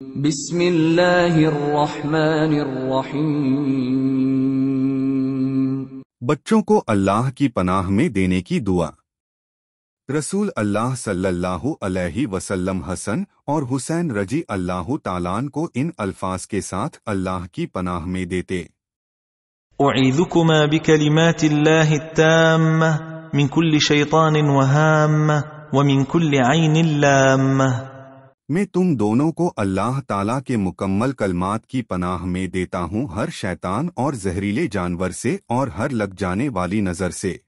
بسم الله الرحمن الرحيم बच्चों को अल्लाह की पनाह में देने की दुआ रसूल अल्लाह सल्लल्लाहु अलैहि वसल्लम हसन और हुसैन रजी अल्लाह तालान को इन अल्फाज के साथ अल्लाह की पनाह में देते أعيذكما بكلمات الله التامة من كل شيطان وهامة ومن كل عين لامة मैं तुम दोनों को अल्लाह ताला के मुकम्मल कलमात की पनाह में देता हूँ हर शैतान और जहरीले जानवर से और हर लग जाने वाली नज़र से